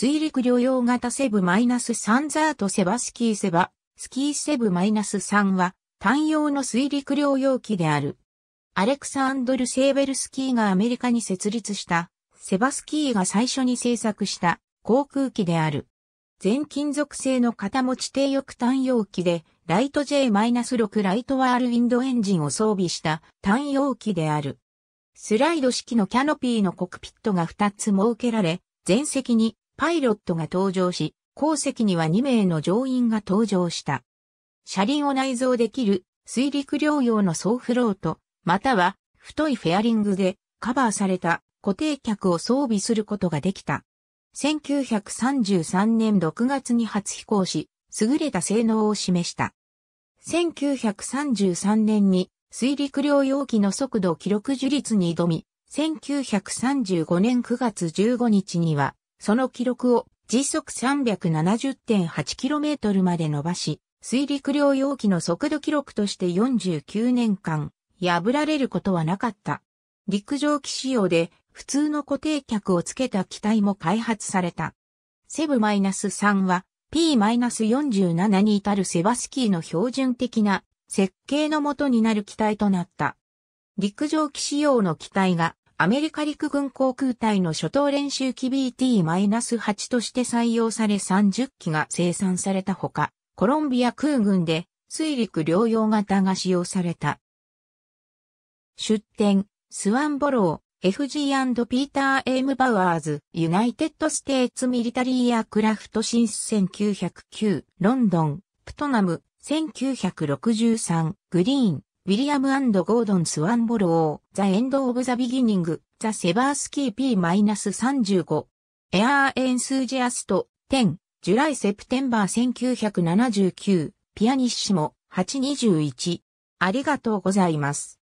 水陸両用型セブマイナス -3 ザートセバスキーセバ、スキーセブマイナス -3 は単用の水陸両用機である。アレクサンドル・セーベルスキーがアメリカに設立したセバスキーが最初に製作した航空機である。全金属製の型持ち低翼単用機で、ライト J-6 ライトワールウィンドエンジンを装備した単用機である。スライド式のキャノピーのコクピットが2つ設けられ、全席にパイロットが登場し、後席には2名の乗員が登場した。車輪を内蔵できる水陸両用の総フロート、または太いフェアリングでカバーされた固定客を装備することができた。1933年6月に初飛行し、優れた性能を示した。1933年に水陸両用機の速度記録樹立に挑み、1935年9月15日にはその記録を時速 370.8km まで伸ばし、水陸両用機の速度記録として49年間、破られることはなかった。陸上機仕様で普通の固定脚をつけた機体も開発された。セブ -3 は P-47 に至るセバスキーの標準的な設計のもとになる機体となった。陸上機仕様の機体がアメリカ陸軍航空隊の初等練習機 BT-8 として採用され30機が生産されたほか、コロンビア空軍で水陸両用型が使用された。出展、スワンボロー、FG& ピーター・エーム・バウアーズ、ユナイテッド・ステーツ・ミリタリー・アクラフト・シンス1909、ロンドン、プトナム、1963、グリーン、ウィリアムゴードン・スワンボロー、ザ・エンド・オブ・ザ・ビギニング、ザ・セバースキー P-35。エアー・エンスージアスト、10、ジュライ・セプテンバー1979、ピアニッシモ、821。ありがとうございます。